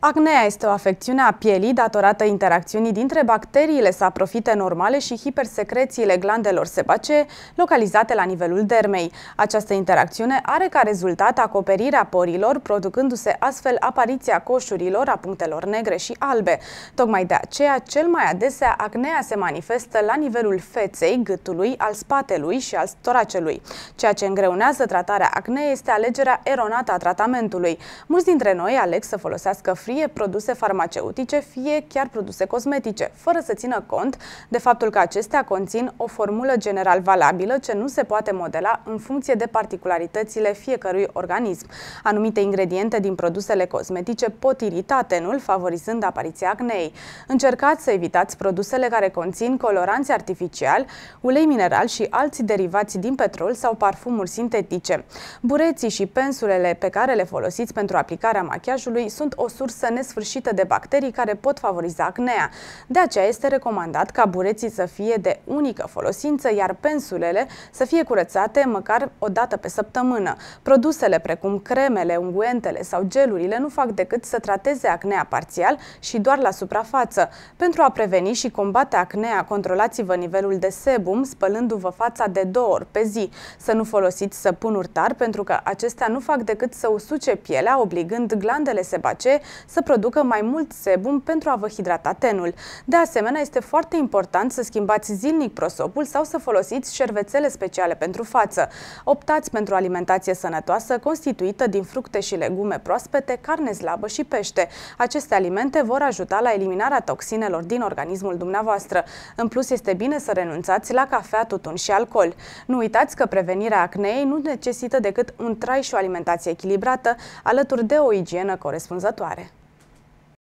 Acnea este o afecțiune a pielii datorată interacțiunii dintre bacteriile saprofite normale și hipersecrețiile glandelor sebacee localizate la nivelul dermei. Această interacțiune are ca rezultat acoperirea porilor, producându-se astfel apariția coșurilor, a punctelor negre și albe. Tocmai de aceea, cel mai adesea, acnea se manifestă la nivelul feței, gâtului, al spatelui și al toracelui. Ceea ce îngreunează tratarea acnei este alegerea eronată a tratamentului. Mulți dintre noi aleg să folosească fie produse farmaceutice, fie chiar produse cosmetice, fără să țină cont de faptul că acestea conțin o formulă general valabilă ce nu se poate modela în funcție de particularitățile fiecărui organism. Anumite ingrediente din produsele cosmetice pot irita tenul, favorizând apariția acnei. Încercați să evitați produsele care conțin coloranți artificiali, ulei mineral și alți derivați din petrol sau parfumuri sintetice. Bureții și pensulele pe care le folosiți pentru aplicarea machiajului sunt o sursă sursă nesfârșită de bacterii care pot favoriza acnea. De aceea este recomandat ca bureții să fie de unică folosință, iar pensulele să fie curățate măcar o dată pe săptămână. Produsele precum cremele, unguentele sau gelurile nu fac decât să trateze acnea parțial și doar la suprafață. Pentru a preveni și combate acnea, controlați-vă nivelul de sebum, spălându-vă fața de două ori pe zi. Să nu folosiți săpun urtar, pentru că acestea nu fac decât să usuce pielea, obligând glandele sebacee să producă mai mult sebum pentru a vă hidrata tenul. De asemenea, este foarte important să schimbați zilnic prosopul sau să folosiți șervețele speciale pentru față. Optați pentru alimentație sănătoasă constituită din fructe și legume proaspete, carne slabă și pește. Aceste alimente vor ajuta la eliminarea toxinelor din organismul dumneavoastră. În plus, este bine să renunțați la cafea, tutun și alcool. Nu uitați că prevenirea acnei nu necesită decât un trai și o alimentație echilibrată, alături de o igienă corespunzătoare.